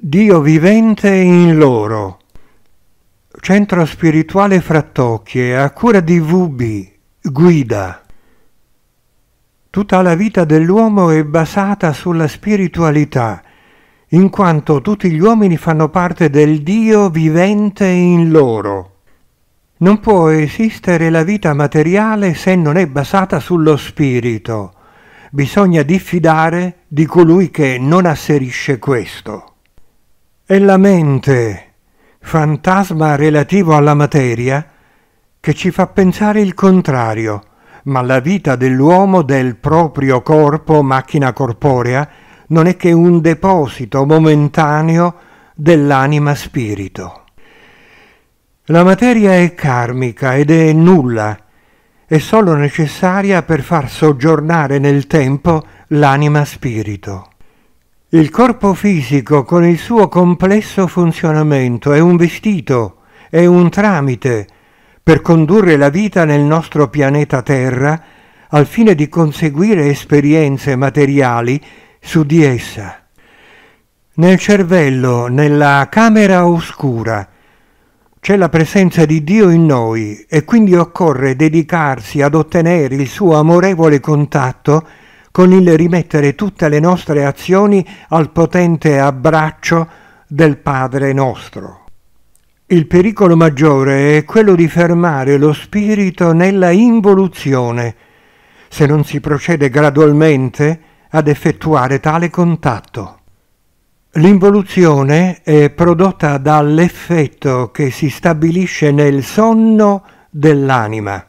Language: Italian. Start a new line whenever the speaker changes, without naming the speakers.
Dio vivente in loro. Centro spirituale Frattocchie a cura di VB, guida. Tutta la vita dell'uomo è basata sulla spiritualità, in quanto tutti gli uomini fanno parte del Dio vivente in loro. Non può esistere la vita materiale se non è basata sullo spirito. Bisogna diffidare di colui che non asserisce questo. È la mente, fantasma relativo alla materia, che ci fa pensare il contrario, ma la vita dell'uomo del proprio corpo, macchina corporea, non è che un deposito momentaneo dell'anima spirito. La materia è karmica ed è nulla, è solo necessaria per far soggiornare nel tempo l'anima spirito. Il corpo fisico con il suo complesso funzionamento è un vestito, è un tramite per condurre la vita nel nostro pianeta Terra al fine di conseguire esperienze materiali su di essa. Nel cervello, nella camera oscura, c'è la presenza di Dio in noi e quindi occorre dedicarsi ad ottenere il suo amorevole contatto con il rimettere tutte le nostre azioni al potente abbraccio del Padre nostro. Il pericolo maggiore è quello di fermare lo spirito nella involuzione, se non si procede gradualmente ad effettuare tale contatto. L'involuzione è prodotta dall'effetto che si stabilisce nel sonno dell'anima.